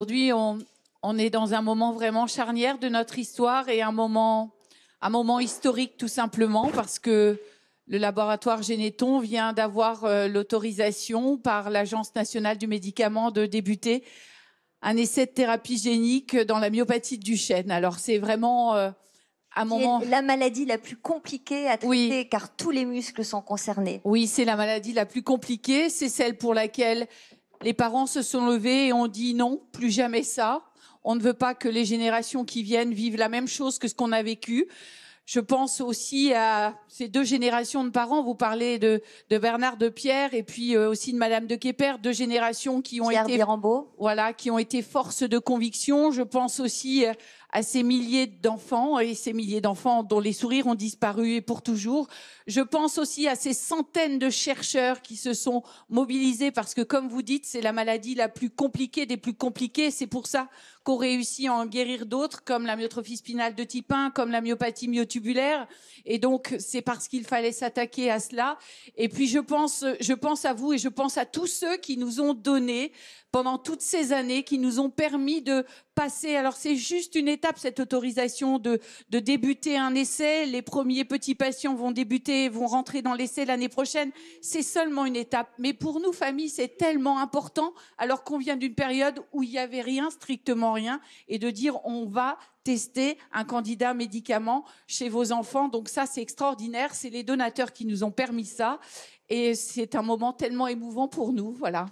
Aujourd'hui, on, on, est dans un moment vraiment charnière de notre histoire et un moment, un moment historique tout simplement parce que le laboratoire Geneton vient d'avoir euh, l'autorisation par l'Agence nationale du médicament de débuter un essai de thérapie génique dans la myopathie du chêne. Alors c'est vraiment euh, un moment... La maladie la plus compliquée à traiter car tous les muscles sont concernés. Oui, c'est la maladie la plus compliquée. C'est celle pour laquelle les parents se sont levés et ont dit non, plus jamais ça. On ne veut pas que les générations qui viennent vivent la même chose que ce qu'on a vécu. Je pense aussi à ces deux générations de parents. Vous parlez de, de Bernard de Pierre et puis euh, aussi de Madame de Kepper, deux générations qui ont été voilà, qui ont été force de conviction. Je pense aussi euh, à ces milliers d'enfants et ces milliers d'enfants dont les sourires ont disparu et pour toujours. Je pense aussi à ces centaines de chercheurs qui se sont mobilisés parce que, comme vous dites, c'est la maladie la plus compliquée des plus compliquées. C'est pour ça qu'on réussit à en guérir d'autres, comme la myotrophie spinale de type 1, comme la myopathie myotubulaire. Et donc, c'est parce qu'il fallait s'attaquer à cela. Et puis, je pense, je pense à vous et je pense à tous ceux qui nous ont donné pendant toutes ces années, qui nous ont permis de passer. Alors, c'est juste une étape cette autorisation de, débuter un essai. Les premiers petits patients vont débuter, vont rentrer dans l'essai l'année prochaine. C'est seulement une étape. Mais pour nous, famille, c'est tellement important alors qu'on vient d'une période où il n'y avait rien, strictement rien, et de dire on va tester un candidat médicament chez vos enfants. Donc ça, c'est extraordinaire. C'est les donateurs qui nous ont permis ça. Et c'est un moment tellement émouvant pour nous. Voilà.